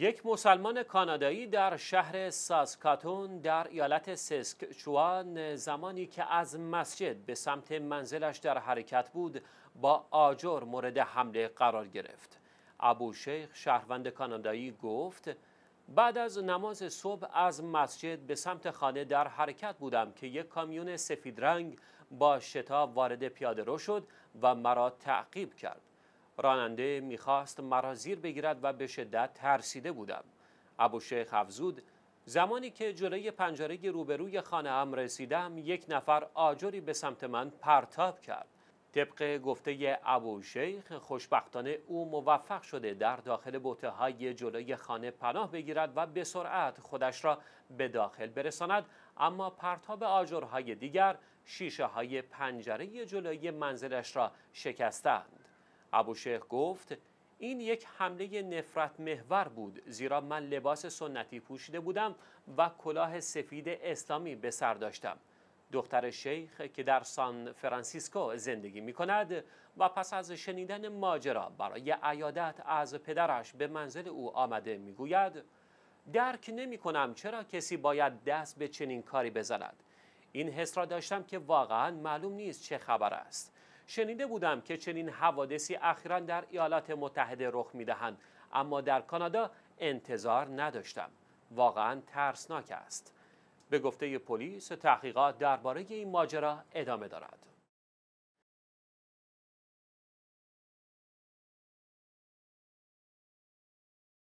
یک مسلمان کانادایی در شهر ساسکاتون در ایالت سسکچوان زمانی که از مسجد به سمت منزلش در حرکت بود با آجر مورد حمله قرار گرفت ابو شیخ شهروند کانادایی گفت بعد از نماز صبح از مسجد به سمت خانه در حرکت بودم که یک کامیون سفید رنگ با شتاب وارد پیاده رو شد و مرا تعقیب کرد راننده میخواست مرا زیر بگیرد و به شدت ترسیده بودم ابو شیخ افزود زمانی که جلوی پنجره روبروی خانه هم رسیدم یک نفر آجری به سمت من پرتاب کرد طبق گفته ابو شیخ خوشبختانه او موفق شده در داخل بوته های جلوی خانه پناه بگیرد و به سرعت خودش را به داخل برساند اما پرتاب آجرهای دیگر شیشه های پنجره جلوی منزلش را شکستند ابو شیخ گفت این یک حمله نفرت محور بود زیرا من لباس سنتی پوشیده بودم و کلاه سفید اسلامی به سر داشتم دختر شیخ که در سان فرانسیسکو زندگی می کند و پس از شنیدن ماجرا برای عیادت از پدرش به منزل او آمده می گوید درک نمی کنم چرا کسی باید دست به چنین کاری بزند این حس را داشتم که واقعا معلوم نیست چه خبر است شنیده بودم که چنین حوادثی اخیرا در ایالات متحده رخ میدهند اما در کانادا انتظار نداشتم واقعا ترسناک است به گفته پلیس تحقیقات درباره این ماجرا ادامه دارد